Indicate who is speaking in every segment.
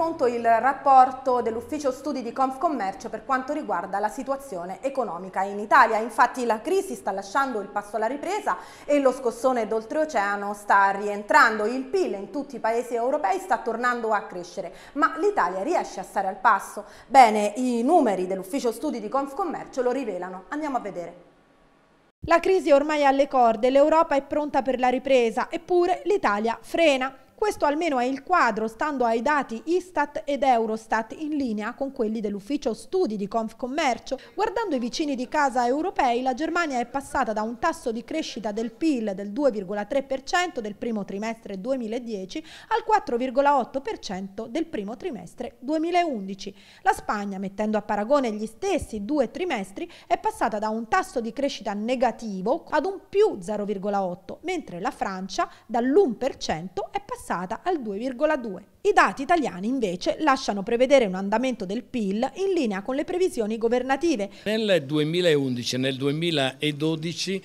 Speaker 1: confronto il rapporto dell'ufficio studi di Confcommercio per quanto riguarda la situazione economica in Italia. Infatti la crisi sta lasciando il passo alla ripresa e lo scossone d'oltreoceano sta rientrando. Il PIL in tutti i paesi europei sta tornando a crescere, ma l'Italia riesce a stare al passo? Bene, i numeri dell'ufficio studi di Confcommercio lo rivelano. Andiamo a vedere. La crisi è ormai alle corde, l'Europa è pronta per la ripresa, eppure l'Italia frena. Questo almeno è il quadro, stando ai dati Istat ed Eurostat, in linea con quelli dell'ufficio studi di Confcommercio. Guardando i vicini di casa europei, la Germania è passata da un tasso di crescita del PIL del 2,3% del primo trimestre 2010 al 4,8% del primo trimestre 2011. La Spagna, mettendo a paragone gli stessi due trimestri, è passata da un tasso di crescita negativo ad un più 0,8%, mentre la Francia dall'1% è passata attestata al 2,2. I dati italiani invece lasciano prevedere un andamento del PIL in linea con le previsioni governative.
Speaker 2: Nel 2011 e nel 2012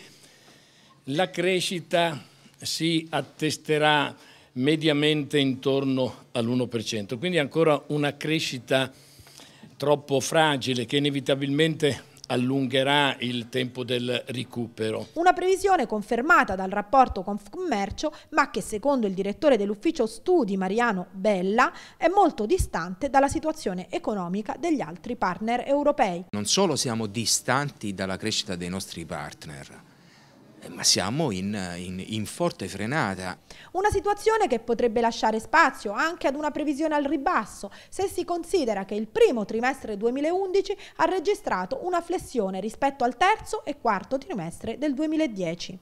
Speaker 2: la crescita si attesterà mediamente intorno all'1%, quindi ancora una crescita troppo fragile che inevitabilmente allungherà il tempo del recupero.
Speaker 1: Una previsione confermata dal rapporto Confcommercio, ma che secondo il direttore dell'ufficio studi Mariano Bella è molto distante dalla situazione economica degli altri partner europei.
Speaker 3: Non solo siamo distanti dalla crescita dei nostri partner, eh, ma siamo in, in, in forte frenata.
Speaker 1: Una situazione che potrebbe lasciare spazio anche ad una previsione al ribasso, se si considera che il primo trimestre 2011 ha registrato una flessione rispetto al terzo e quarto trimestre del 2010.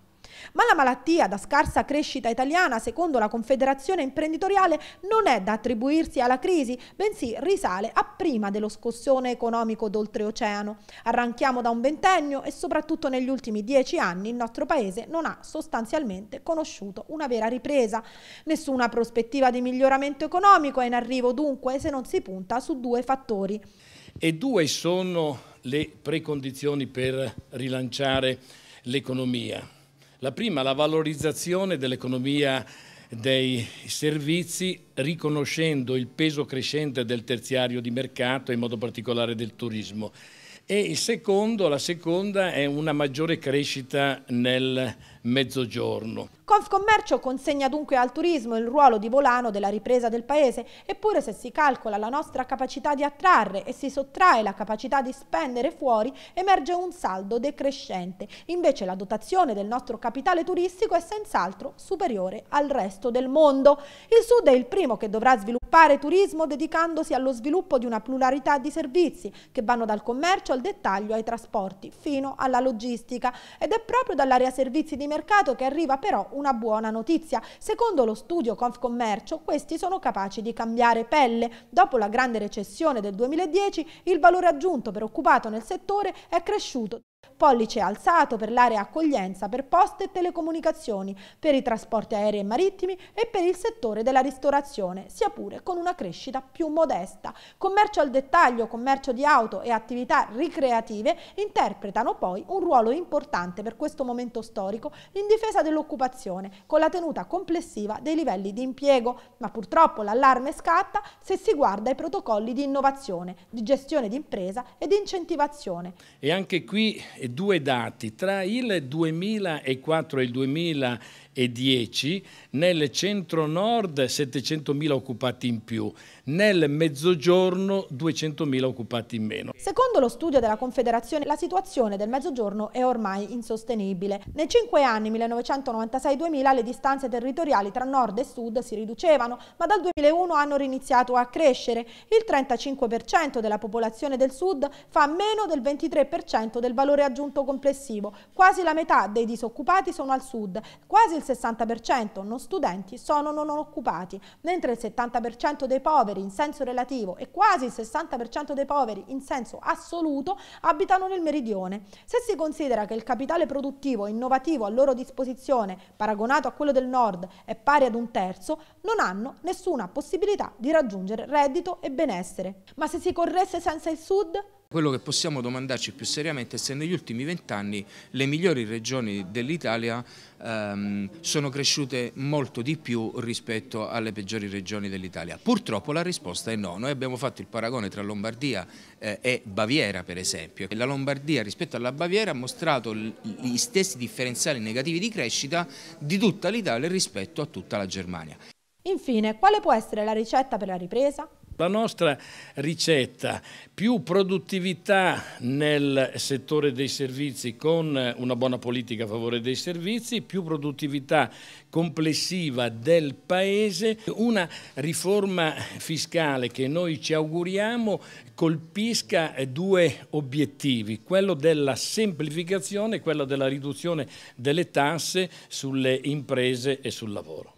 Speaker 1: Ma la malattia da scarsa crescita italiana, secondo la Confederazione imprenditoriale, non è da attribuirsi alla crisi, bensì risale a prima dello scossone economico d'oltreoceano. Arranchiamo da un ventennio e soprattutto negli ultimi dieci anni il nostro paese non ha sostanzialmente conosciuto una vera ripresa. Nessuna prospettiva di miglioramento economico è in arrivo dunque se non si punta su due fattori.
Speaker 2: E due sono le precondizioni per rilanciare l'economia la prima, la valorizzazione dell'economia dei servizi riconoscendo il peso crescente del terziario di mercato, in modo particolare del turismo e il secondo, la seconda è una maggiore crescita nel mezzogiorno.
Speaker 1: Confcommercio consegna dunque al turismo il ruolo di volano della ripresa del paese, eppure se si calcola la nostra capacità di attrarre e si sottrae la capacità di spendere fuori, emerge un saldo decrescente. Invece la dotazione del nostro capitale turistico è senz'altro superiore al resto del mondo. Il Sud è il primo che dovrà sviluppare turismo dedicandosi allo sviluppo di una pluralità di servizi che vanno dal commercio al dettaglio ai trasporti fino alla logistica ed è proprio dall'area servizi di mercato che arriva però una buona notizia. Secondo lo studio Confcommercio questi sono capaci di cambiare pelle. Dopo la grande recessione del 2010 il valore aggiunto per occupato nel settore è cresciuto Pollice alzato per l'area accoglienza, per poste e telecomunicazioni, per i trasporti aerei e marittimi e per il settore della ristorazione, sia pure con una crescita più modesta. Commercio al dettaglio, commercio di auto e attività ricreative interpretano poi un ruolo importante per questo momento storico in difesa dell'occupazione, con la tenuta complessiva dei livelli di impiego, ma purtroppo l'allarme scatta se si guarda i protocolli di innovazione, di gestione d'impresa e di incentivazione.
Speaker 2: E anche qui due dati, tra il 2004 e il 2000 nel centro-nord 700.000 occupati in più, nel mezzogiorno 200.000 occupati in meno.
Speaker 1: Secondo lo studio della Confederazione la situazione del mezzogiorno è ormai insostenibile. Nei cinque anni 1996-2000 le distanze territoriali tra nord e sud si riducevano, ma dal 2001 hanno riniziato a crescere. Il 35% della popolazione del sud fa meno del 23% del valore aggiunto complessivo. Quasi la metà dei disoccupati sono al sud, quasi il il 60% non studenti sono non occupati, mentre il 70% dei poveri in senso relativo e quasi il 60% dei poveri in senso assoluto abitano nel meridione. Se si considera che il capitale produttivo innovativo a loro disposizione, paragonato a quello del nord, è pari ad un terzo, non hanno nessuna possibilità di raggiungere reddito e benessere. Ma se si corresse senza il sud?
Speaker 3: Quello che possiamo domandarci più seriamente è se negli ultimi vent'anni le migliori regioni dell'Italia ehm, sono cresciute molto di più rispetto alle peggiori regioni dell'Italia. Purtroppo la risposta è no. Noi abbiamo fatto il paragone tra Lombardia eh, e Baviera per esempio. La Lombardia rispetto alla Baviera ha mostrato gli stessi differenziali negativi di crescita di tutta l'Italia rispetto a tutta la Germania.
Speaker 1: Infine, quale può essere la ricetta per la ripresa?
Speaker 3: La
Speaker 2: nostra ricetta, più produttività nel settore dei servizi con eh, una buona politica a favore dei servizi, più produttività complessiva del Paese, una riforma fiscale che noi ci auguriamo colpisca eh, due obiettivi, quello della semplificazione e quello della riduzione delle tasse sulle imprese e
Speaker 3: sul lavoro.